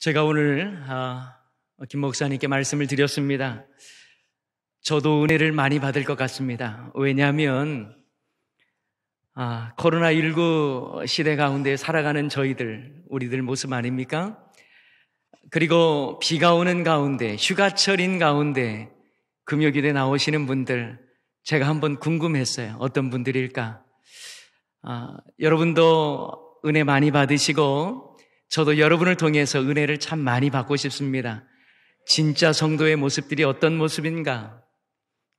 제가 오늘 아, 김 목사님께 말씀을 드렸습니다. 저도 은혜를 많이 받을 것 같습니다. 왜냐하면 아, 코로나19 시대 가운데 살아가는 저희들, 우리들 모습 아닙니까? 그리고 비가 오는 가운데, 휴가철인 가운데 금요일에 나오시는 분들 제가 한번 궁금했어요. 어떤 분들일까? 아, 여러분도 은혜 많이 받으시고 저도 여러분을 통해서 은혜를 참 많이 받고 싶습니다. 진짜 성도의 모습들이 어떤 모습인가?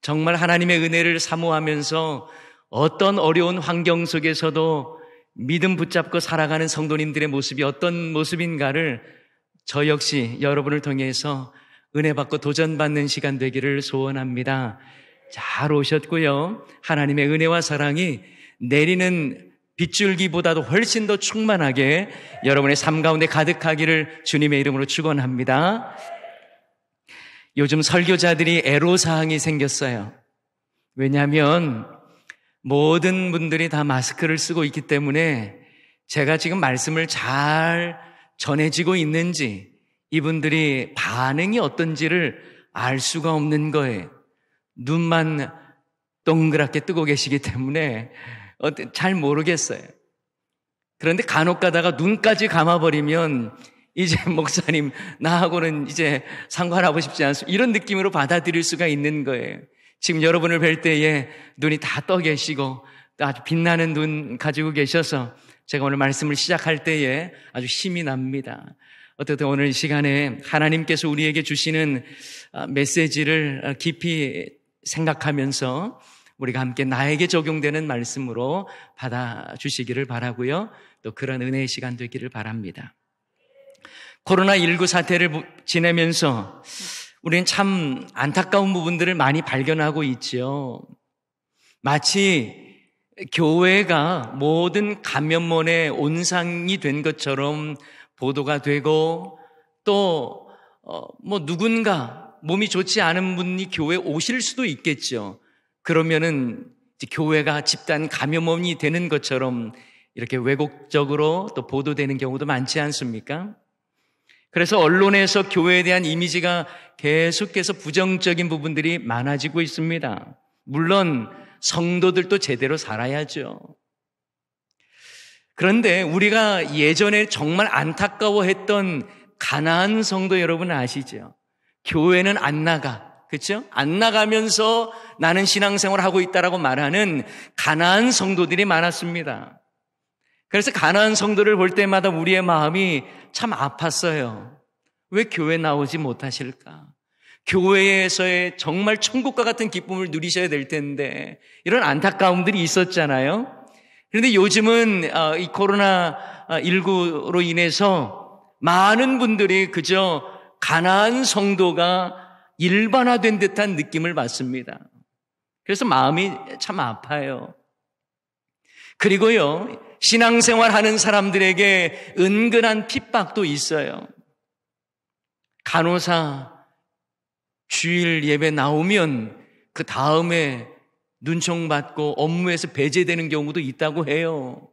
정말 하나님의 은혜를 사모하면서 어떤 어려운 환경 속에서도 믿음 붙잡고 살아가는 성도님들의 모습이 어떤 모습인가를 저 역시 여러분을 통해서 은혜 받고 도전받는 시간 되기를 소원합니다. 잘 오셨고요. 하나님의 은혜와 사랑이 내리는 빗줄기보다도 훨씬 더 충만하게 여러분의 삶 가운데 가득하기를 주님의 이름으로 축원합니다. 요즘 설교자들이 애로 사항이 생겼어요. 왜냐하면 모든 분들이 다 마스크를 쓰고 있기 때문에 제가 지금 말씀을 잘 전해지고 있는지 이분들이 반응이 어떤지를 알 수가 없는 거예요. 눈만 동그랗게 뜨고 계시기 때문에 잘 모르겠어요. 그런데 간혹 가다가 눈까지 감아버리면 이제 목사님 나하고는 이제 상관하고 싶지 않습니다. 이런 느낌으로 받아들일 수가 있는 거예요. 지금 여러분을 뵐 때에 눈이 다 떠 계시고 아주 빛나는 눈 가지고 계셔서 제가 오늘 말씀을 시작할 때에 아주 힘이 납니다. 어떻든 오늘 이 시간에 하나님께서 우리에게 주시는 아, 메시지를 아, 깊이 생각하면서 우리가 함께 나에게 적용되는 말씀으로 받아주시기를 바라고요. 또 그런 은혜의 시간 되기를 바랍니다. 코로나19 사태를 지내면서 우리는 참 안타까운 부분들을 많이 발견하고 있지요. 마치 교회가 모든 감염원의 온상이 된 것처럼 보도가 되고 또, 어, 뭐 누군가 몸이 좋지 않은 분이 교회 에 오실 수도 있겠죠. 그러면은 교회가 집단 감염원이 되는 것처럼 이렇게 왜곡적으로 또 보도되는 경우도 많지 않습니까? 그래서 언론에서 교회에 대한 이미지가 계속해서 부정적인 부분들이 많아지고 있습니다. 물론 성도들도 제대로 살아야죠. 그런데 우리가 예전에 정말 안타까워했던 가난한 성도 여러분 아시죠? 교회는 안 나가. 그렇죠? 안 나가면서 나는 신앙생활을 하고 있다라고 말하는 가난한 성도들이 많았습니다. 그래서 가난한 성도를 볼 때마다 우리의 마음이 참 아팠어요. 왜 교회 나오지 못하실까? 교회에서의 정말 천국과 같은 기쁨을 누리셔야 될 텐데 이런 안타까움들이 있었잖아요. 그런데 요즘은 어, 이 코로나 19로 인해서 많은 분들이 그저 가난한 성도가 일반화된 듯한 느낌을 받습니다. 그래서 마음이 참 아파요. 그리고요, 신앙생활 하는 사람들에게 은근한 핍박도 있어요. 간호사 주일 예배 나오면 그 다음에 눈총 받고 업무에서 배제되는 경우도 있다고 해요.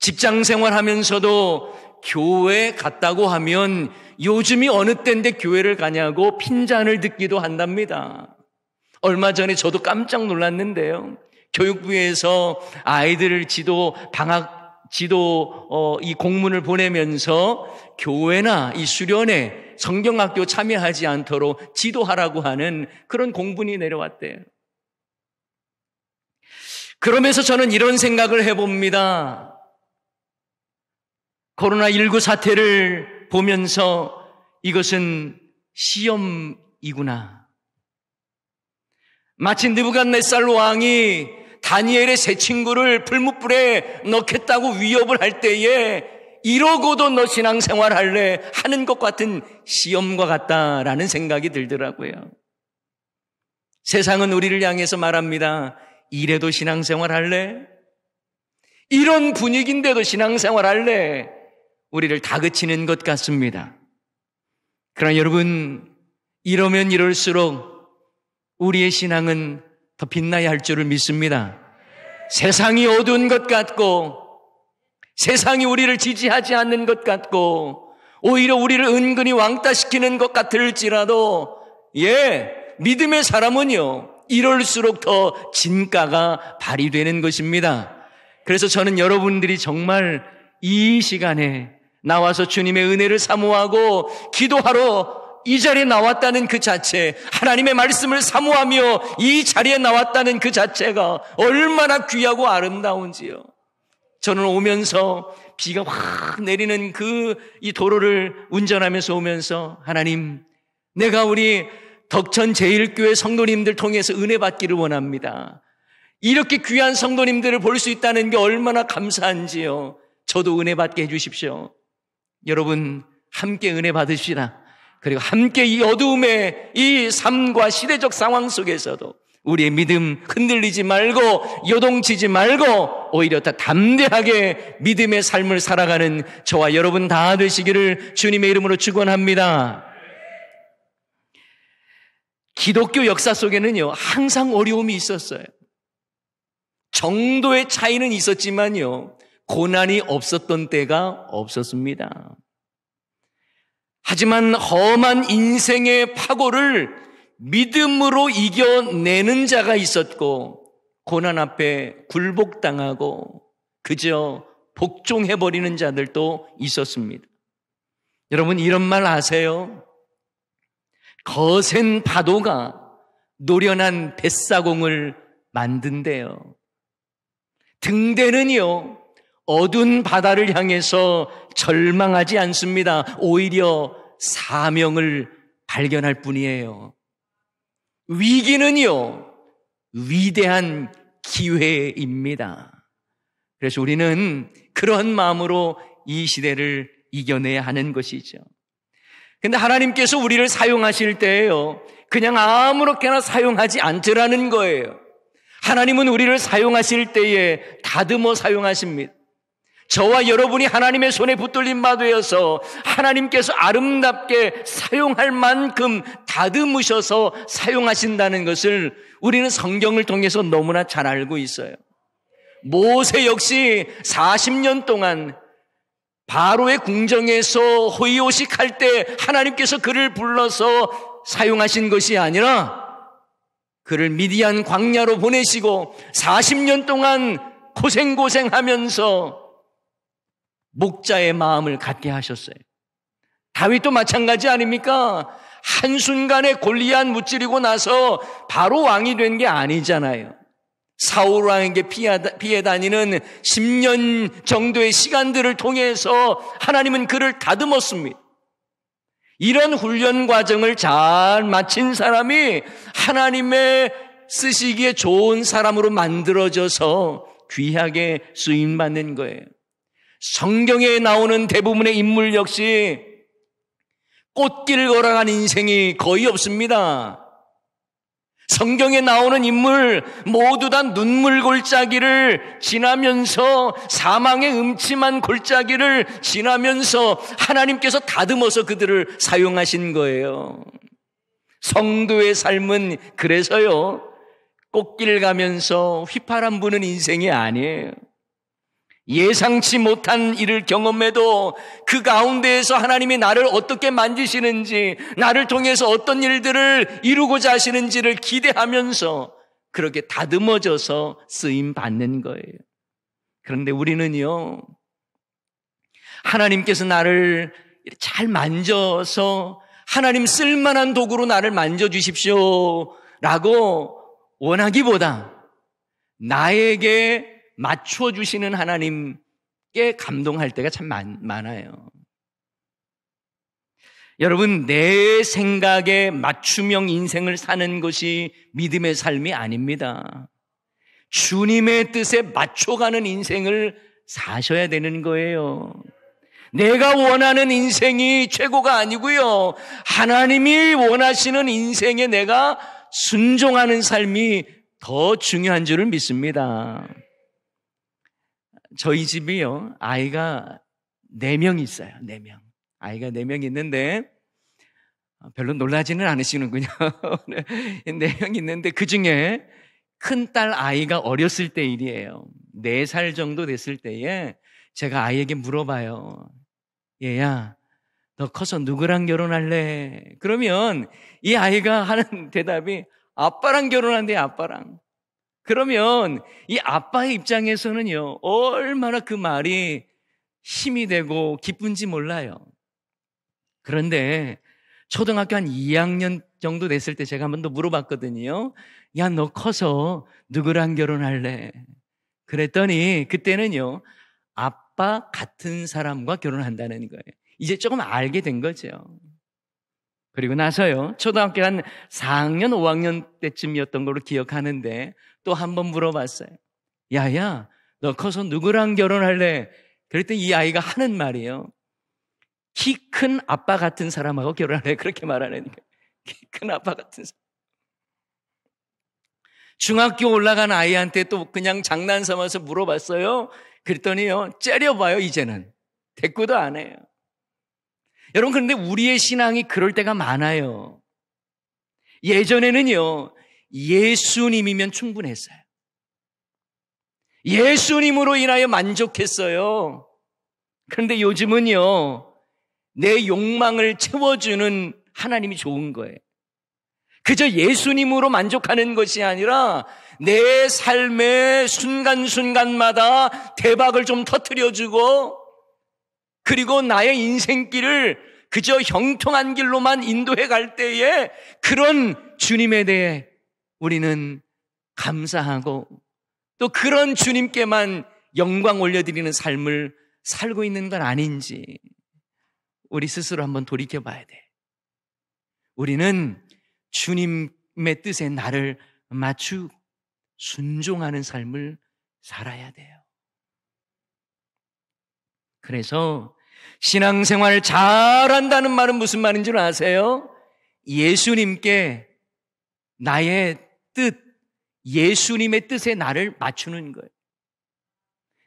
직장 생활하면서도 교회 갔다고 하면 요즘이 어느 때인데 교회를 가냐고 핀잔을 듣기도 한답니다. 얼마 전에 저도 깜짝 놀랐는데요. 교육부에서 아이들을 지도 방학 지도 어, 이 공문을 보내면서 교회나 이 수련회 성경학교 참여하지 않도록 지도하라고 하는 그런 공분이 내려왔대요. 그러면서 저는 이런 생각을 해봅니다. 코로나19 사태를 보면서 이것은 시험이구나. 마치 느부갓네살 왕이 다니엘의 세 친구를 불무불에 넣겠다고 위협을 할 때에 이러고도 너 신앙생활 할래 하는 것 같은 시험과 같다라는 생각이 들더라고요. 세상은 우리를 향해서 말합니다. 이래도 신앙생활 할래? 이런 분위기인데도 신앙생활 할래? 우리를 다그치는 것 같습니다. 그러나 여러분, 이러면 이럴수록 우리의 신앙은 더 빛나야 할 줄을 믿습니다. 세상이 어두운 것 같고, 세상이 우리를 지지하지 않는 것 같고, 오히려 우리를 은근히 왕따시키는 것 같을지라도, 예, 믿음의 사람은요, 이럴수록 더 진가가 발휘되는 것입니다. 그래서 저는 여러분들이 정말 이 시간에 나와서 주님의 은혜를 사모하고 기도하러 이 자리에 나왔다는 그 자체, 하나님의 말씀을 사모하며 이 자리에 나왔다는 그 자체가 얼마나 귀하고 아름다운지요. 저는 오면서 비가 확 내리는 그 이 도로를 운전하면서 오면서 하나님, 내가 우리 덕천 제일교회 성도님들 통해서 은혜 받기를 원합니다. 이렇게 귀한 성도님들을 볼 수 있다는 게 얼마나 감사한지요. 저도 은혜 받게 해주십시오. 여러분 함께 은혜 받으시라. 그리고 함께 이 어두움의 이 삶과 시대적 상황 속에서도 우리의 믿음 흔들리지 말고 요동치지 말고 오히려 더 담대하게 믿음의 삶을 살아가는 저와 여러분 다 되시기를 주님의 이름으로 축원합니다. 기독교 역사 속에는요 항상 어려움이 있었어요. 정도의 차이는 있었지만요 고난이 없었던 때가 없었습니다. 하지만 험한 인생의 파고를 믿음으로 이겨내는 자가 있었고, 고난 앞에 굴복당하고, 그저 복종해버리는 자들도 있었습니다. 여러분, 이런 말 아세요? 거센 파도가 노련한 뱃사공을 만든대요. 등대는요, 어두운 바다를 향해서 절망하지 않습니다. 오히려 사명을 발견할 뿐이에요. 위기는요, 위대한 기회입니다. 그래서 우리는 그런 마음으로 이 시대를 이겨내야 하는 것이죠. 근데 하나님께서 우리를 사용하실 때에요, 그냥 아무렇게나 사용하지 않더라는 거예요. 하나님은 우리를 사용하실 때에 다듬어 사용하십니다. 저와 여러분이 하나님의 손에 붙들린 바 되어서 하나님께서 아름답게 사용할 만큼 다듬으셔서 사용하신다는 것을 우리는 성경을 통해서 너무나 잘 알고 있어요. 모세 역시 40년 동안 바로의 궁정에서 호의호식할 때 하나님께서 그를 불러서 사용하신 것이 아니라 그를 미디안 광야로 보내시고 40년 동안 고생고생하면서 목자의 마음을 갖게 하셨어요. 다윗도 마찬가지 아닙니까? 한순간에 골리앗 무찌르고 나서 바로 왕이 된 게 아니잖아요. 사울 왕에게 피해 다니는 10년 정도의 시간들을 통해서 하나님은 그를 다듬었습니다. 이런 훈련 과정을 잘 마친 사람이 하나님의 쓰시기에 좋은 사람으로 만들어져서 귀하게 쓰임 받는 거예요. 성경에 나오는 대부분의 인물 역시 꽃길 걸어간 인생이 거의 없습니다. 성경에 나오는 인물 모두 다 눈물 골짜기를 지나면서 사망의 음침한 골짜기를 지나면서 하나님께서 다듬어서 그들을 사용하신 거예요. 성도의 삶은 그래서요. 꽃길 가면서 휘파람 부는 인생이 아니에요. 예상치 못한 일을 경험해도 그 가운데에서 하나님이 나를 어떻게 만지시는지, 나를 통해서 어떤 일들을 이루고자 하시는지를 기대하면서 그렇게 다듬어져서 쓰임 받는 거예요. 그런데 우리는요, 하나님께서 나를 잘 만져서 하나님 쓸만한 도구로 나를 만져주십시오. 라고 원하기보다 나에게 맞춰 주시는 하나님께 감동할 때가 참 많, 많아요. 여러분, 내 생각에 맞춤형 인생을 사는 것이 믿음의 삶이 아닙니다. 주님의 뜻에 맞춰가는 인생을 사셔야 되는 거예요. 내가 원하는 인생이 최고가 아니고요. 하나님이 원하시는 인생에 내가 순종하는 삶이 더 중요한 줄을 믿습니다. 저희 집이요, 아이가 4명 있어요, 4명. 아이가 4명 있는데, 어, 별로 놀라지는 않으시는군요. 4명 있는데, 그 중에 큰 딸 아이가 어렸을 때 일이에요. 4살 정도 됐을 때에 제가 아이에게 물어봐요. 얘야, 너 커서 누구랑 결혼할래? 그러면 이 아이가 하는 대답이 아빠랑 결혼한대, 아빠랑. 그러면 이 아빠의 입장에서는요, 얼마나 그 말이 힘이 되고 기쁜지 몰라요. 그런데 초등학교 한 2학년 정도 됐을 때 제가 한 번 더 물어봤거든요. 야, 너 커서 누구랑 결혼할래? 그랬더니 그때는요, 아빠 같은 사람과 결혼한다는 거예요. 이제 조금 알게 된 거죠. 그리고 나서요, 초등학교 한 4학년, 5학년 때쯤이었던 걸로 기억하는데, 또한번 물어봤어요. 야야, 너 커서 누구랑 결혼할래? 그랬더니 이 아이가 하는 말이에요. 키 큰 아빠 같은 사람하고 결혼할래? 그렇게 말하니까. 키큰 아빠 같은 사람. 중학교 올라간 아이한테 또 그냥 장난 삼아서 물어봤어요. 그랬더니요, 째려봐요, 이제는. 대꾸도 안 해요. 여러분, 그런데 우리의 신앙이 그럴 때가 많아요. 예전에는요, 예수님이면 충분했어요. 예수님으로 인하여 만족했어요. 그런데 요즘은요, 내 욕망을 채워주는 하나님이 좋은 거예요. 그저 예수님으로 만족하는 것이 아니라 내 삶의 순간순간마다 대박을 좀 터트려주고 그리고 나의 인생길을 그저 형통한 길로만 인도해 갈 때에 그런 주님에 대해 우리는 감사하고 또 그런 주님께만 영광 올려드리는 삶을 살고 있는 건 아닌지 우리 스스로 한번 돌이켜 봐야 돼. 우리는 주님의 뜻에 나를 맞추 순종하는 삶을 살아야 돼요. 그래서 신앙생활 잘한다는 말은 무슨 말인 줄 아세요? 예수님께 나의 뜻, 예수님의 뜻에 나를 맞추는 거예요.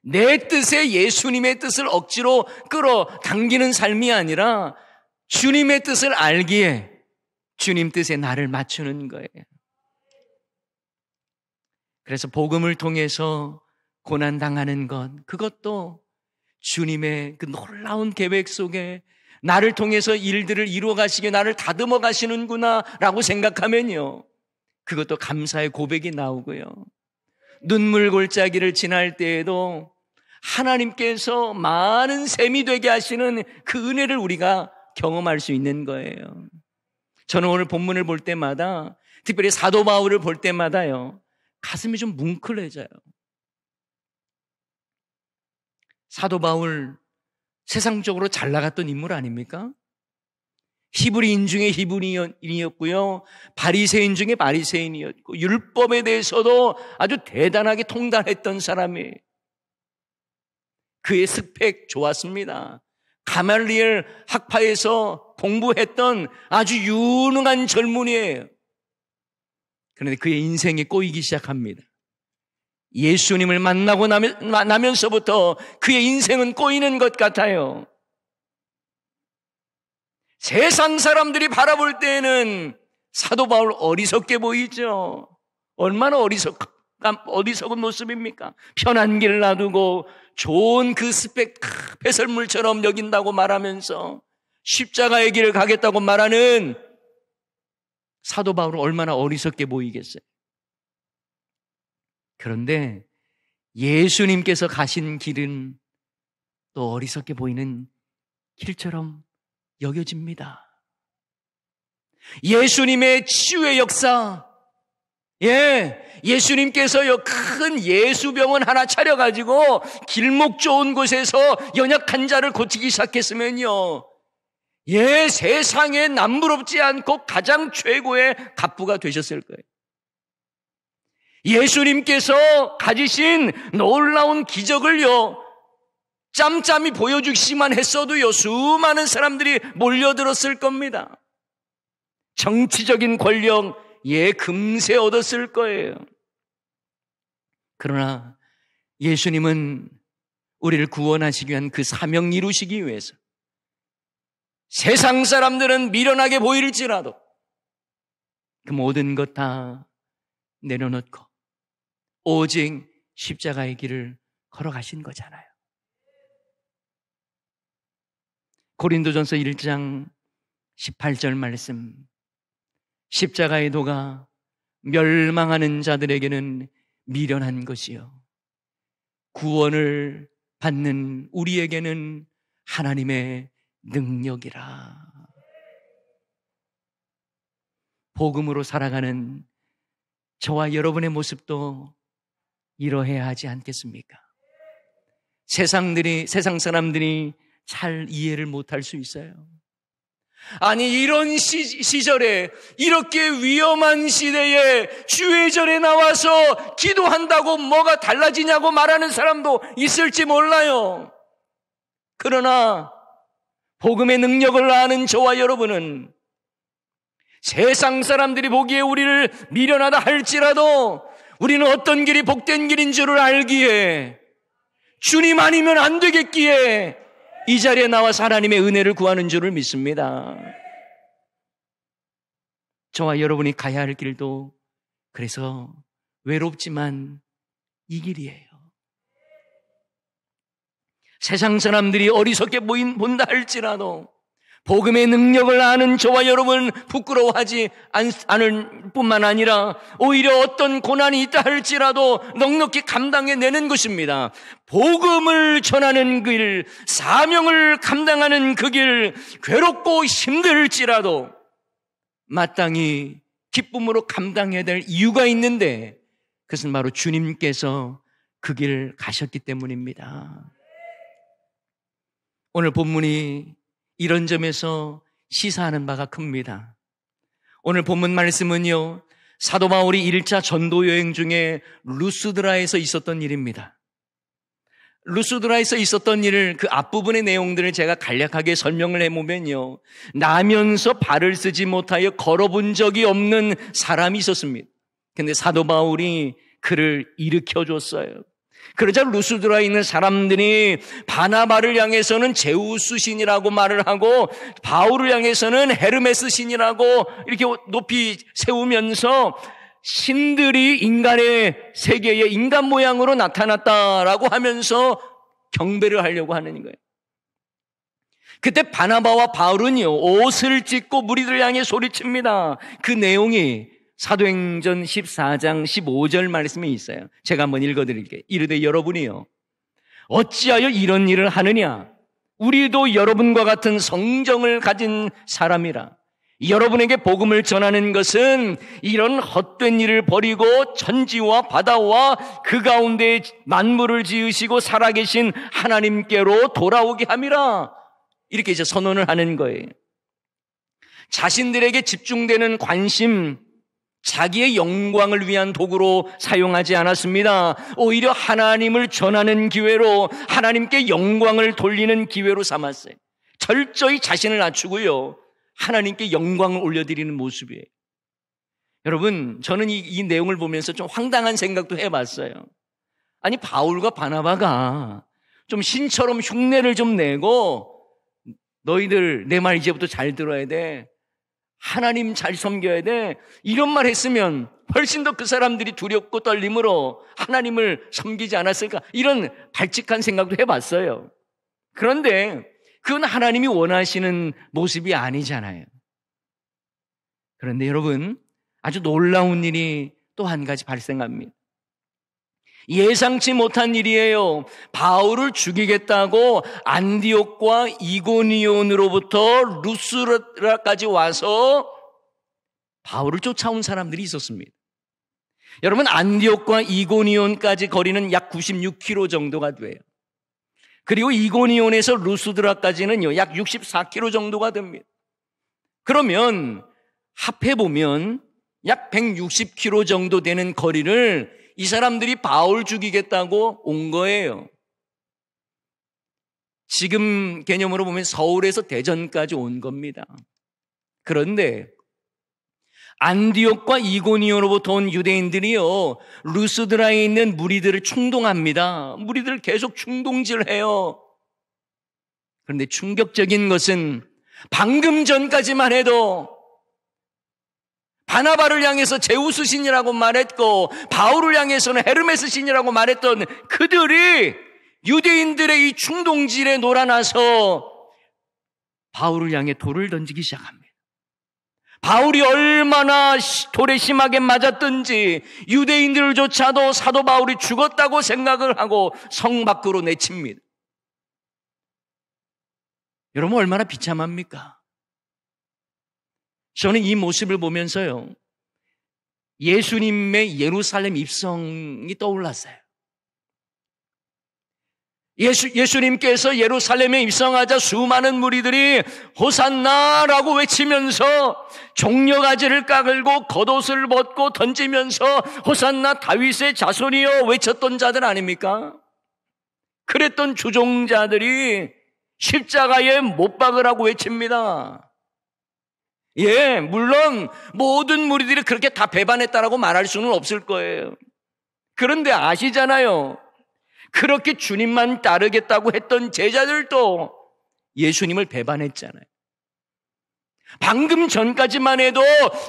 내 뜻에 예수님의 뜻을 억지로 끌어당기는 삶이 아니라 주님의 뜻을 알기에 주님 뜻에 나를 맞추는 거예요. 그래서 복음을 통해서 고난당하는 것, 그것도 주님의 그 놀라운 계획 속에 나를 통해서 일들을 이루어 가시게 나를 다듬어 가시는구나 라고 생각하면요. 그것도 감사의 고백이 나오고요. 눈물 골짜기를 지날 때에도 하나님께서 많은 셈이 되게 하시는 그 은혜를 우리가 경험할 수 있는 거예요. 저는 오늘 본문을 볼 때마다 특별히 사도 바울을 볼 때마다요. 가슴이 좀 뭉클해져요. 사도 바울 세상적으로 잘 나갔던 인물 아닙니까? 히브리인 중에 히브리인이었고요. 바리새인 중에 바리새인이었고 율법에 대해서도 아주 대단하게 통달했던 사람이 그의 스펙 좋았습니다. 가말리엘 학파에서 공부했던 아주 유능한 젊은이에요. 그런데 그의 인생이 꼬이기 시작합니다. 예수님을 만나고 나면서부터 그의 인생은 꼬이는 것 같아요. 세상 사람들이 바라볼 때에는 사도 바울 어리석게 보이죠. 얼마나 어리석, 어리석은 모습입니까? 편한 길 놔두고 좋은 그 스펙 배설물처럼 여긴다고 말하면서 십자가의 길을 가겠다고 말하는 사도 바울은 얼마나 어리석게 보이겠어요. 그런데 예수님께서 가신 길은 또 어리석게 보이는 길처럼 여겨집니다. 예수님의 치유의 역사, 예, 예수님께서 큰 예수병원 하나 차려가지고 길목 좋은 곳에서 연약한 자를 고치기 시작했으면요. 예, 세상에 남부럽지 않고 가장 최고의 갑부가 되셨을 거예요. 예수님께서 가지신 놀라운 기적을요, 짬짬이 보여주기만 했어도요, 수많은 사람들이 몰려들었을 겁니다. 정치적인 권력, 예, 금세 얻었을 거예요. 그러나 예수님은 우리를 구원하시기 위한 그 사명 이루시기 위해서 세상 사람들은 미련하게 보일지라도 그 모든 것 다 내려놓고 오직 십자가의 길을 걸어가신 거잖아요. 고린도전서 1장 18절 말씀. 십자가의 도가 멸망하는 자들에게는 미련한 것이요. 구원을 받는 우리에게는 하나님의 능력이라. 복음으로 살아가는 저와 여러분의 모습도 이러해야 하지 않겠습니까? 세상들이, 세상 사람들이 잘 이해를 못 할 수 있어요. 아니 이런 시, 절에 이렇게 위험한 시대에 주회 절에 나와서 기도한다고 뭐가 달라지냐고 말하는 사람도 있을지 몰라요. 그러나 복음의 능력을 아는 저와 여러분은 세상 사람들이 보기에 우리를 미련하다 할지라도 우리는 어떤 길이 복된 길인 줄을 알기에 주님 아니면 안 되겠기에 이 자리에 나와서 하나님의 은혜를 구하는 줄을 믿습니다. 저와 여러분이 가야 할 길도 그래서 외롭지만 이 길이에요. 세상 사람들이 어리석게 보인 본다 할지라도 복음의 능력을 아는 저와 여러분 부끄러워하지 않을 뿐만 아니라 오히려 어떤 고난이 있다 할지라도 넉넉히 감당해 내는 것입니다. 복음을 전하는 길, 사명을 감당하는 그 길, 괴롭고 힘들지라도 마땅히 기쁨으로 감당해야 될 이유가 있는데 그것은 바로 주님께서 그 길 가셨기 때문입니다. 오늘 본문이 이런 점에서 시사하는 바가 큽니다. 오늘 본문 말씀은요, 사도 바울이 1차 전도 여행 중에 루스드라에서 있었던 일입니다. 루스드라에서 있었던 일을 그 앞부분의 내용들을 제가 간략하게 설명을 해보면요. 나면서 발을 쓰지 못하여 걸어본 적이 없는 사람이 있었습니다. 근데 사도 바울이 그를 일으켜줬어요. 그러자 루스드라 있는 사람들이 바나바를 향해서는 제우스 신이라고 말을 하고 바울을 향해서는 헤르메스 신이라고 이렇게 높이 세우면서 신들이 인간의 세계에 인간 모양으로 나타났다라고 하면서 경배를 하려고 하는 거예요. 그때 바나바와 바울은요, 옷을 찢고 무리들 향해 소리칩니다. 그 내용이 사도행전 14장 15절 말씀이 있어요. 제가 한번 읽어드릴게요. 이르되 여러분이요. 어찌하여 이런 일을 하느냐? 우리도 여러분과 같은 성정을 가진 사람이라. 여러분에게 복음을 전하는 것은 이런 헛된 일을 버리고 천지와 바다와 그 가운데 만물을 지으시고 살아계신 하나님께로 돌아오게 함이라. 이렇게 이제 선언을 하는 거예요. 자신들에게 집중되는 관심, 자기의 영광을 위한 도구로 사용하지 않았습니다. 오히려 하나님을 전하는 기회로 하나님께 영광을 돌리는 기회로 삼았어요. 철저히 자신을 낮추고요. 하나님께 영광을 올려드리는 모습이에요. 여러분, 저는 이, 이 내용을 보면서 좀 황당한 생각도 해봤어요. 아니, 바울과 바나바가 좀 신처럼 흉내를 좀 내고 너희들 내 말 이제부터 잘 들어야 돼. 하나님 잘 섬겨야 돼. 이런 말 했으면 훨씬 더 그 사람들이 두렵고 떨림으로 하나님을 섬기지 않았을까. 이런 발칙한 생각도 해봤어요. 그런데 그건 하나님이 원하시는 모습이 아니잖아요. 그런데 여러분, 아주 놀라운 일이 또 한 가지 발생합니다. 예상치 못한 일이에요. 바울을 죽이겠다고 안디옥과 이고니온으로부터 루스라까지 와서 바울을 쫓아온 사람들이 있었습니다. 여러분 안디옥과 이고니온까지 거리는 약 96km 정도가 돼요. 그리고 이고니온에서 루스드라까지는요 약 64km 정도가 됩니다. 그러면 합해 보면 약 160km 정도 되는 거리를 이 사람들이 바울 죽이겠다고 온 거예요. 지금 개념으로 보면 서울에서 대전까지 온 겁니다. 그런데 안디옥과 이고니오로부터 온 유대인들이요 루스드라에 있는 무리들을 충동합니다. 무리들을 계속 충동질해요. 그런데 충격적인 것은 방금 전까지만 해도 바나바를 향해서 제우스 신이라고 말했고 바울을 향해서는 헤르메스 신이라고 말했던 그들이 유대인들의 이 충동질에 놀아나서 바울을 향해 돌을 던지기 시작합니다. 바울이 얼마나 돌에 심하게 맞았던지 유대인들조차도 사도 바울이 죽었다고 생각을 하고 성 밖으로 내칩니다. 여러분 얼마나 비참합니까? 저는 이 모습을 보면서요. 예수님의 예루살렘 입성이 떠올랐어요. 예수, 예수님께서 예루살렘에 입성하자 수많은 무리들이 호산나라고 외치면서 종려가지를 까글고 겉옷을 벗고 던지면서 호산나 다윗의 자손이여 외쳤던 자들 아닙니까? 그랬던 주종자들이 십자가에 못 박으라고 외칩니다. 예, 물론 모든 무리들이 그렇게 다 배반했다라고 말할 수는 없을 거예요. 그런데 아시잖아요. 그렇게 주님만 따르겠다고 했던 제자들도 예수님을 배반했잖아요. 방금 전까지만 해도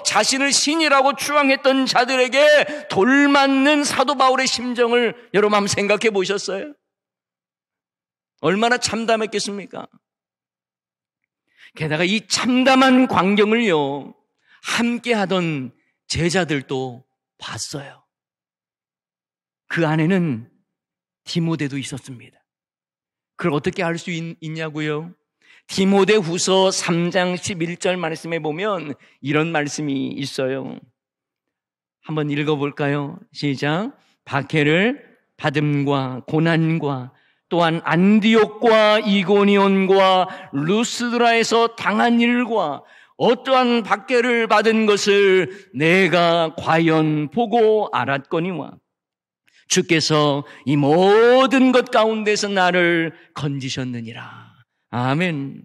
자신을 신이라고 추앙했던 자들에게 돌 맞는 사도 바울의 심정을 여러분 한번 생각해 보셨어요? 얼마나 참담했겠습니까? 게다가 이 참담한 광경을요, 함께 하던 제자들도 봤어요. 그 안에는 디모데도 있었습니다. 그걸 어떻게 알 수 있냐고요? 디모데 후서 3장 11절 말씀에 보면 이런 말씀이 있어요. 한번 읽어볼까요? 시작. 박해를 받음과 고난과 또한 안디옥과 이고니온과 루스드라에서 당한 일과 어떠한 박해를 받은 것을 내가 과연 보고 알았거니와 주께서 이 모든 것 가운데서 나를 건지셨느니라. 아멘.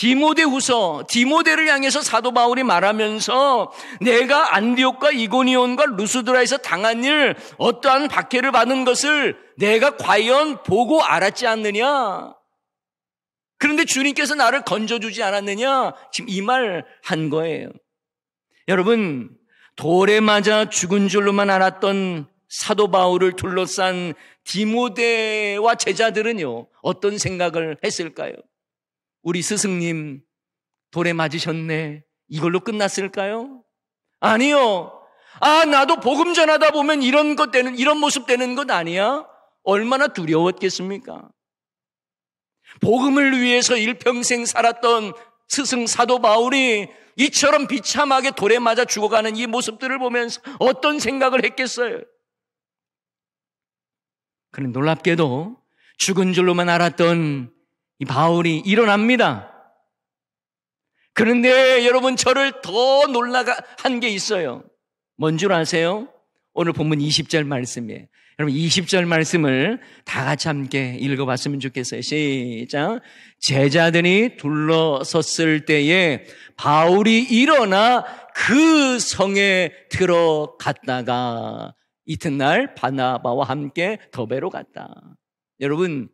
디모데후서 디모데를 향해서 사도 바울이 말하면서 내가 안디옥과 이고니온과 루스드라에서 당한 일 어떠한 박해를 받은 것을 내가 과연 보고 알았지 않느냐? 그런데 주님께서 나를 건져주지 않았느냐? 지금 이 말 한 거예요. 여러분, 돌에 맞아 죽은 줄로만 알았던 사도 바울을 둘러싼 디모데와 제자들은요, 어떤 생각을 했을까요? 우리 스승님 돌에 맞으셨네. 이걸로 끝났을까요? 아니요. 아, 나도 복음 전하다 보면 이런 것 되는, 이런 모습 되는 것 아니야? 얼마나 두려웠겠습니까? 복음을 위해서 일평생 살았던 스승 사도 바울이 이처럼 비참하게 돌에 맞아 죽어가는 이 모습들을 보면서 어떤 생각을 했겠어요? 그런데 놀랍게도 죽은 줄로만 알았던 이 바울이 일어납니다. 그런데 여러분 저를 더 놀라가 한게 있어요. 뭔 줄 아세요? 오늘 본문 20절 말씀이에요. 여러분 20절 말씀을 다 같이 함께 읽어봤으면 좋겠어요. 시작. 제자들이 둘러섰을 때에 바울이 일어나 그 성에 들어갔다가 이튿날 바나바와 함께 더베로 갔다. 여러분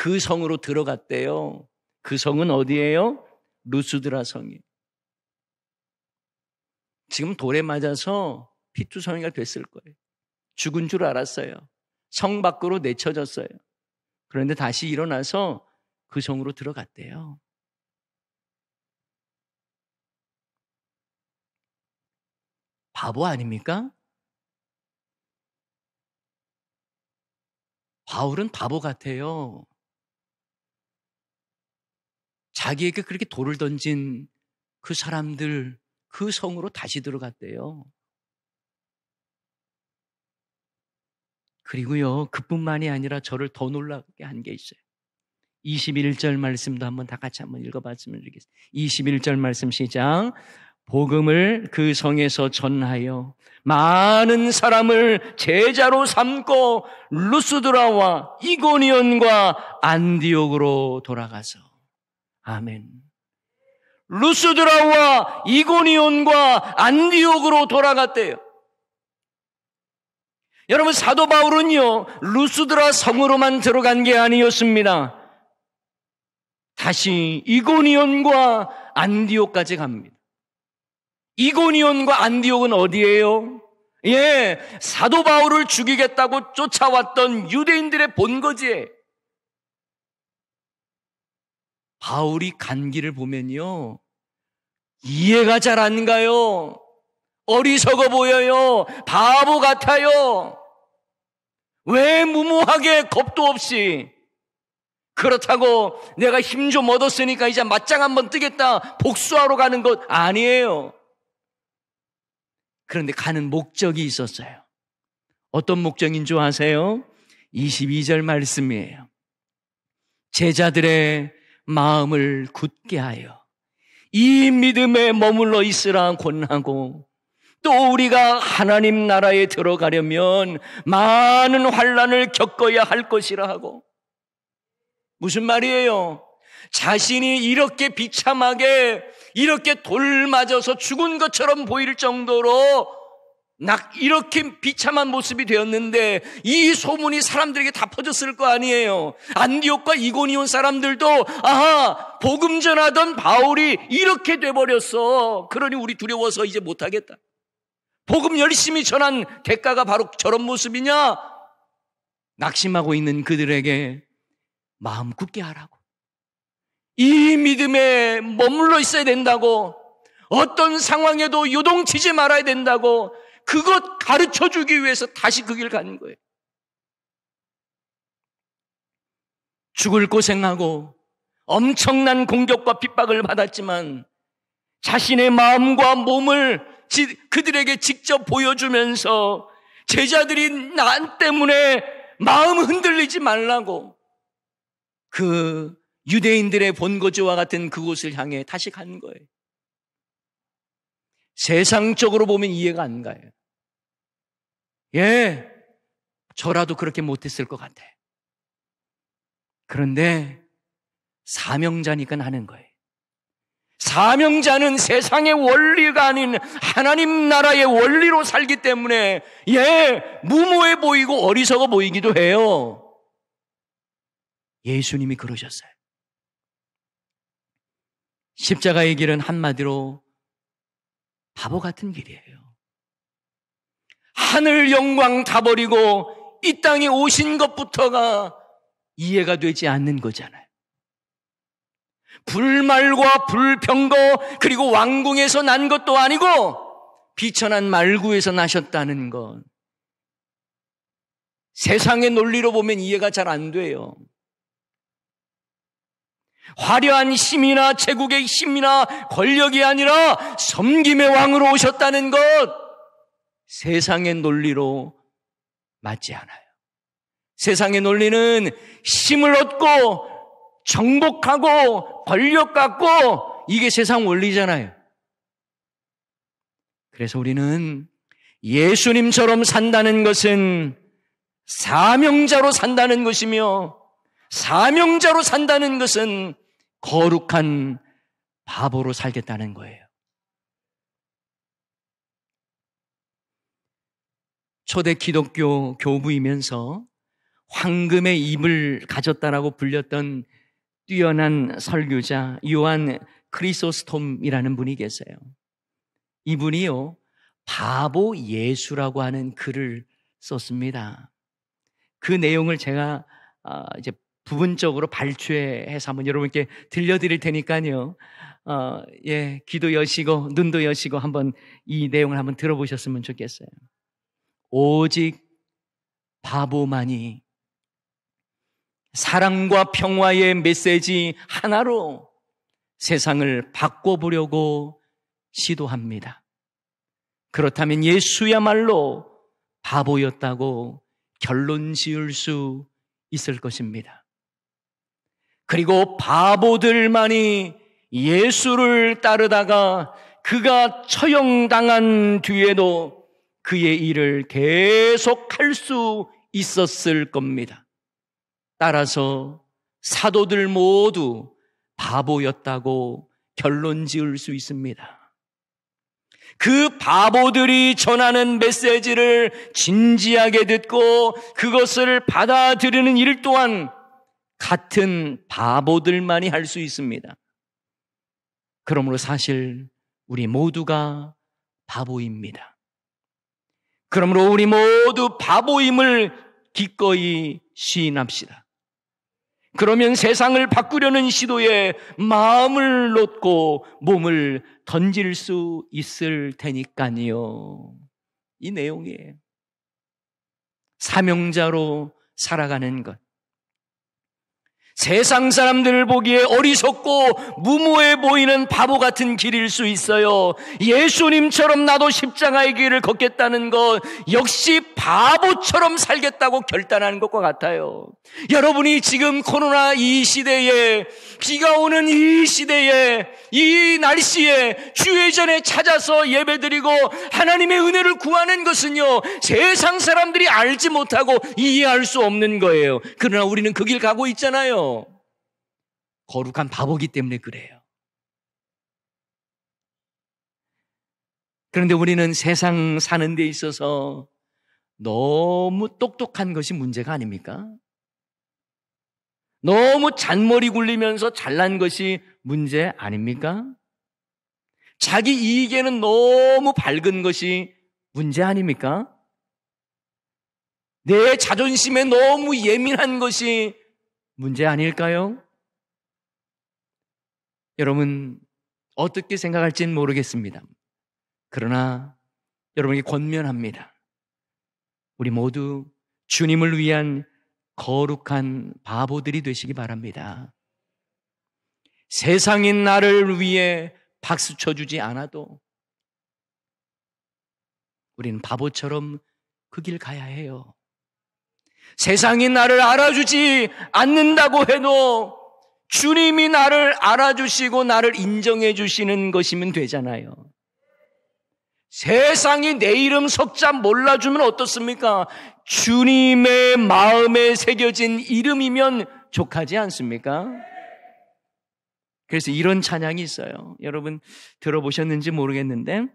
그 성으로 들어갔대요. 그 성은 어디예요? 루스드라 성이. 지금 돌에 맞아서 피투성이가 됐을 거예요. 죽은 줄 알았어요. 성 밖으로 내쳐졌어요. 그런데 다시 일어나서 그 성으로 들어갔대요. 바보 아닙니까? 바울은 바보 같아요. 자기에게 그렇게 돌을 던진 그 사람들 그 성으로 다시 들어갔대요. 그리고요, 그뿐만이 아니라 저를 더 놀라게 한 게 있어요. 21절 말씀도 한번 다 같이 한번 읽어봤으면 좋겠어요. 21절 말씀 시작. 복음을 그 성에서 전하여 많은 사람을 제자로 삼고 루스드라와 이고니온과 안디옥으로 돌아가서 아멘. 루스드라와 이고니온과 안디옥으로 돌아갔대요. 여러분 사도 바울은요 루스드라 성으로만 들어간 게 아니었습니다. 다시 이고니온과 안디옥까지 갑니다. 이고니온과 안디옥은 어디예요? 예, 사도 바울을 죽이겠다고 쫓아왔던 유대인들의 본거지에 바울이 간 길을 보면요. 이해가 잘 안 가요. 어리석어 보여요. 바보 같아요. 왜 무모하게 겁도 없이 그렇다고 내가 힘 좀 얻었으니까 이제 맞짱 한번 뜨겠다 복수하러 가는 것 아니에요. 그런데 가는 목적이 있었어요. 어떤 목적인 줄 아세요? 22절 말씀이에요. 제자들의 마음을 굳게 하여 이 믿음에 머물러 있으라 권하고 또 우리가 하나님 나라에 들어가려면 많은 환란을 겪어야 할 것이라 하고 무슨 말이에요? 자신이 이렇게 비참하게 이렇게 돌 맞아서 죽은 것처럼 보일 정도로 낙 이렇게 비참한 모습이 되었는데 이 소문이 사람들에게 다 퍼졌을 거 아니에요. 안디옥과 이고니온 사람들도 아하 복음 전하던 바울이 이렇게 돼 버렸어. 그러니 우리 두려워서 이제 못 하겠다. 복음 열심히 전한 대가가 바로 저런 모습이냐? 낙심하고 있는 그들에게 마음 굳게 하라고. 이 믿음에 머물러 있어야 된다고. 어떤 상황에도 요동치지 말아야 된다고 그것 가르쳐 주기 위해서 다시 그 길 가는 거예요. 죽을 고생하고 엄청난 공격과 핍박을 받았지만 자신의 마음과 몸을 지, 그들에게 직접 보여주면서 제자들이 난 때문에 마음 흔들리지 말라고 그 유대인들의 본거지와 같은 그곳을 향해 다시 간 거예요. 세상적으로 보면 이해가 안 가요. 예, 저라도 그렇게 못했을 것 같아. 그런데 사명자니까 하는 거예요. 사명자는 세상의 원리가 아닌 하나님 나라의 원리로 살기 때문에 예, 무모해 보이고 어리석어 보이기도 해요. 예수님이 그러셨어요. 십자가의 길은 한마디로 바보 같은 길이에요. 하늘 영광 다 버리고 이 땅에 오신 것부터가 이해가 되지 않는 거잖아요. 불말과 불평거 그리고 왕궁에서 난 것도 아니고 비천한 말구에서 나셨다는 것. 세상의 논리로 보면 이해가 잘 안 돼요. 화려한 힘이나 제국의 힘이나 권력이 아니라 섬김의 왕으로 오셨다는 것. 세상의 논리로 맞지 않아요. 세상의 논리는 힘을 얻고 정복하고 권력 갖고 이게 세상 원리잖아요. 그래서 우리는 예수님처럼 산다는 것은 사명자로 산다는 것이며 사명자로 산다는 것은 거룩한 바보로 살겠다는 거예요. 초대 기독교 교부이면서 황금의 입을 가졌다라고 불렸던 뛰어난 설교자 요한 크리소스톰이라는 분이 계세요. 이분이요 바보 예수라고 하는 글을 썼습니다. 그 내용을 제가 아, 이제 부분적으로 발췌해서 한번 여러분께 들려드릴 테니까요. 어, 예, 귀도 여시고 눈도 여시고 한번 이 내용을 한번 들어보셨으면 좋겠어요. 오직 바보만이 사랑과 평화의 메시지 하나로 세상을 바꿔보려고 시도합니다. 그렇다면 예수야말로 바보였다고 결론 지을 수 있을 것입니다. 그리고 바보들만이 예수를 따르다가 그가 처형당한 뒤에도 그의 일을 계속할 수 있었을 겁니다. 따라서 사도들 모두 바보였다고 결론 지을 수 있습니다. 그 바보들이 전하는 메시지를 진지하게 듣고 그것을 받아들이는 일 또한 같은 바보들만이 할 수 있습니다. 그러므로 사실 우리 모두가 바보입니다. 그러므로 우리 모두 바보임을 기꺼이 시인합시다. 그러면 세상을 바꾸려는 시도에 마음을 놓고 몸을 던질 수 있을 테니까요. 이 내용이에요. 사명자로 살아가는 것. 세상 사람들을 보기에 어리석고 무모해 보이는 바보 같은 길일 수 있어요. 예수님처럼 나도 십자가의 길을 걷겠다는 것 역시 바보처럼 살겠다고 결단하는 것과 같아요. 여러분이 지금 코로나 이 시대에 비가 오는 이 시대에 이 날씨에 주회 전에 찾아서 예배드리고 하나님의 은혜를 구하는 것은요. 세상 사람들이 알지 못하고 이해할 수 없는 거예요. 그러나 우리는 그 길 가고 있잖아요. 거룩한 바보기 때문에 그래요. 그런데 우리는 세상 사는 데 있어서 너무 똑똑한 것이 문제가 아닙니까? 너무 잔머리 굴리면서 잘난 것이 문제 아닙니까? 자기 이익에는 너무 밝은 것이 문제 아닙니까? 내 자존심에 너무 예민한 것이 문제 아닐까요? 여러분, 어떻게 생각할진 모르겠습니다. 그러나 여러분이 권면합니다. 우리 모두 주님을 위한 거룩한 바보들이 되시기 바랍니다. 세상인 나를 위해 박수 쳐주지 않아도 우리는 바보처럼 그 길 가야 해요. 세상이 나를 알아주지 않는다고 해도 주님이 나를 알아주시고 나를 인정해 주시는 것이면 되잖아요. 세상이 내 이름 석자 몰라주면 어떻습니까? 주님의 마음에 새겨진 이름이면 족하지 않습니까? 그래서 이런 찬양이 있어요. 여러분 들어보셨는지 모르겠는데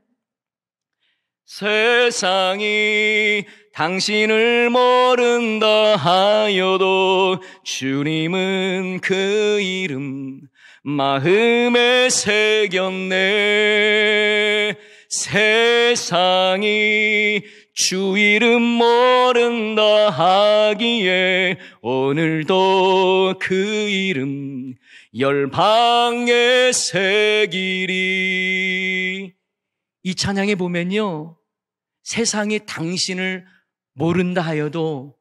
세상이 당신을 모른다 하여도 주님은 그 이름 마음에 새겼네 세상이 주 이름 모른다 하기에 오늘도 그 이름 열방의 새길이 이 찬양에 보면요 세상이 당신을 모른다 하여도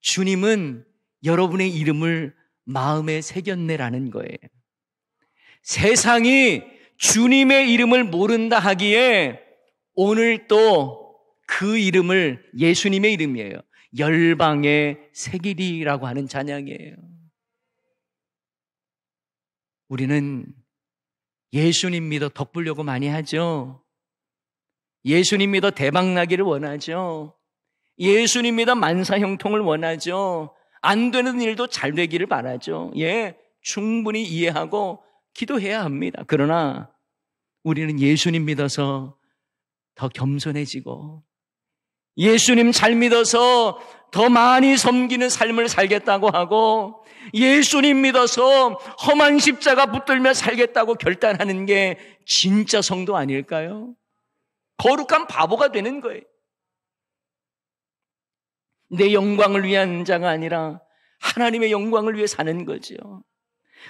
주님은 여러분의 이름을 마음에 새겼네라는 거예요 세상이 주님의 이름을 모른다 하기에 오늘 또 그 이름을 예수님의 이름이에요. 열방의 세길이라고 하는 찬양이에요. 우리는 예수님 믿어 덕불려고 많이 하죠. 예수님 믿어 대박나기를 원하죠. 예수님 믿어 만사형통을 원하죠. 안 되는 일도 잘 되기를 바라죠. 예, 충분히 이해하고 기도해야 합니다. 그러나 우리는 예수님 믿어서 더 겸손해지고 예수님 잘 믿어서 더 많이 섬기는 삶을 살겠다고 하고 예수님 믿어서 험한 십자가 붙들며 살겠다고 결단하는 게 진짜 성도 아닐까요? 거룩한 바보가 되는 거예요. 내 영광을 위한 자가 아니라 하나님의 영광을 위해 사는 거지요.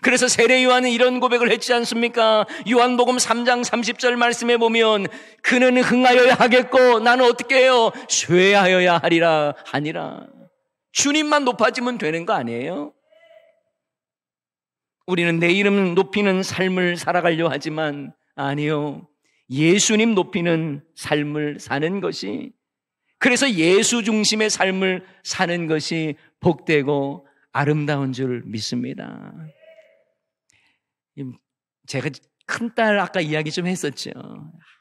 그래서 세례 요한은 이런 고백을 했지 않습니까? 요한복음 3장 30절 말씀에 보면 그는 흥하여야 하겠고 나는 어떻게 해요? 쇠하여야 하리라 하니라. 주님만 높아지면 되는 거 아니에요? 우리는 내 이름 높이는 삶을 살아가려 하지만 아니요. 예수님 높이는 삶을 사는 것이 그래서 예수 중심의 삶을 사는 것이 복되고 아름다운 줄 믿습니다. 제가 큰 딸 아까 이야기 좀 했었죠.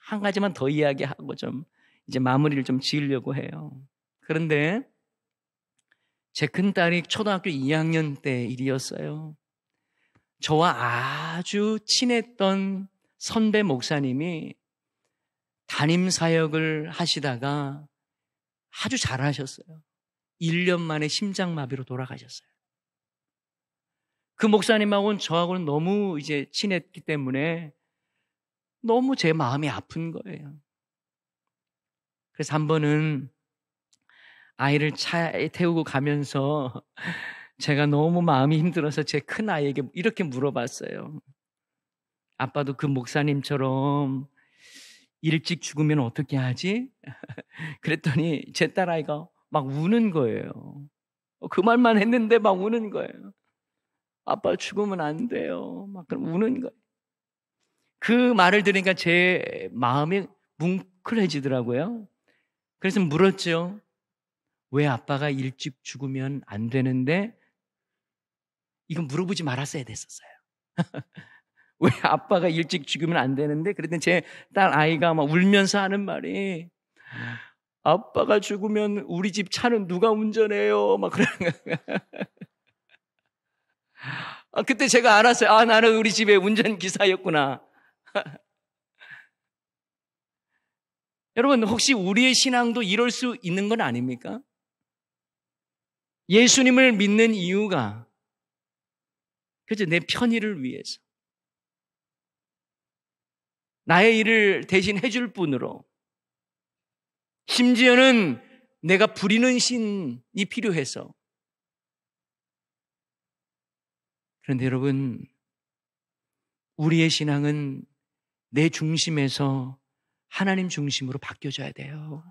한 가지만 더 이야기하고 좀 이제 마무리를 좀 지으려고 해요. 그런데 제 큰 딸이 초등학교 2학년 때 일이었어요. 저와 아주 친했던 선배 목사님이 담임 사역을 하시다가 아주 잘하셨어요. 1년 만에 심장마비로 돌아가셨어요. 그 목사님하고는 저하고는 너무 이제 친했기 때문에 너무 제 마음이 아픈 거예요. 그래서 한 번은 아이를 차에 태우고 가면서 제가 너무 마음이 힘들어서 제 큰 아이에게 이렇게 물어봤어요. 아빠도 그 목사님처럼 일찍 죽으면 어떻게 하지? 그랬더니 제 딸아이가 막 우는 거예요. 어, 그 말만 했는데 막 우는 거예요. 아빠 죽으면 안 돼요. 막 그럼 우는 거예요. 그 말을 들으니까 제 마음이 뭉클해지더라고요. 그래서 물었죠. 왜 아빠가 일찍 죽으면 안 되는데 이건 물어보지 말았어야 됐었어요. 왜 아빠가 일찍 죽으면 안 되는데 그랬더니 제 딸 아이가 막 울면서 하는 말이 아빠가 죽으면 우리 집 차는 누가 운전해요? 막그러는 거예요. 아, 그때 제가 알았어요. 아, 나는 우리 집에 운전기사였구나. 여러분, 혹시 우리의 신앙도 이럴 수 있는 건 아닙니까? 예수님을 믿는 이유가, 그죠? 내 편의를 위해서. 나의 일을 대신 해 줄 뿐으로 심지어는 내가 부리는 신이 필요해서. 그런데 여러분, 우리의 신앙은 내 중심에서 하나님 중심으로 바뀌어져야 돼요.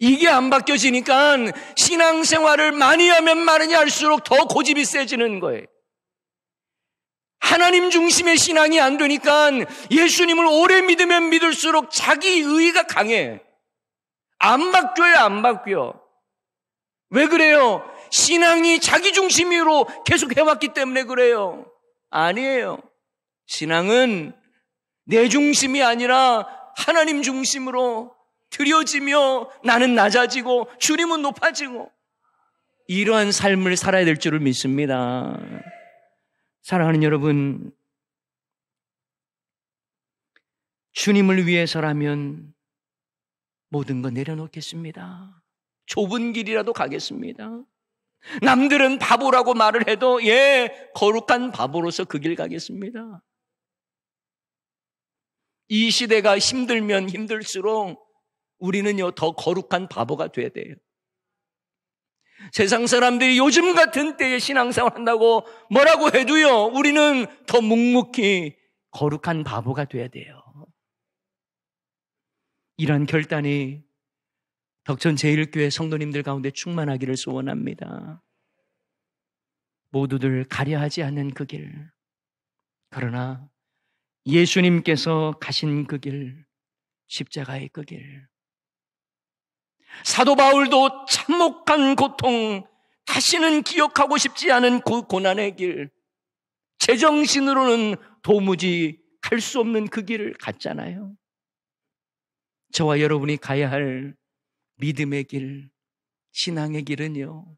이게 안 바뀌어지니까 신앙생활을 많이 하면 많으니 할수록 더 고집이 세지는 거예요. 하나님 중심의 신앙이 안 되니까 예수님을 오래 믿으면 믿을수록 자기 의의가 강해. 안 바뀌어요, 안 바뀌어. 왜 그래요? 신앙이 자기 중심으로 계속 해왔기 때문에 그래요. 아니에요. 신앙은 내 중심이 아니라 하나님 중심으로 드려지며 나는 낮아지고 주님은 높아지고 이러한 삶을 살아야 될 줄을 믿습니다. 사랑하는 여러분, 주님을 위해서라면 모든 거 내려놓겠습니다. 좁은 길이라도 가겠습니다. 남들은 바보라고 말을 해도 예, 거룩한 바보로서 그 길 가겠습니다. 이 시대가 힘들면 힘들수록 우리는요, 더 거룩한 바보가 돼야 돼요. 세상 사람들이 요즘 같은 때에 신앙생활 한다고 뭐라고 해도요, 우리는 더 묵묵히 거룩한 바보가 돼야 돼요. 이런 결단이 덕천 제일교회 성도님들 가운데 충만하기를 소원합니다. 모두들 가려하지 않는 그 길. 그러나 예수님께서 가신 그 길, 십자가의 그 길. 사도 바울도 참혹한 고통, 다시는 기억하고 싶지 않은 그 고난의 길, 제정신으로는 도무지 갈 수 없는 그 길을 갔잖아요. 저와 여러분이 가야 할 믿음의 길, 신앙의 길은요,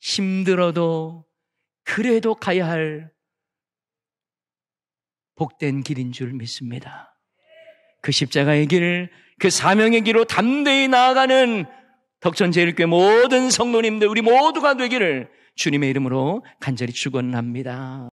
힘들어도 그래도 가야 할 복된 길인 줄 믿습니다. 그 십자가의 길, 그 사명의 길로 담대히 나아가는 덕천제일교회 모든 성도님들, 우리 모두가 되기를 주님의 이름으로 간절히 축원합니다.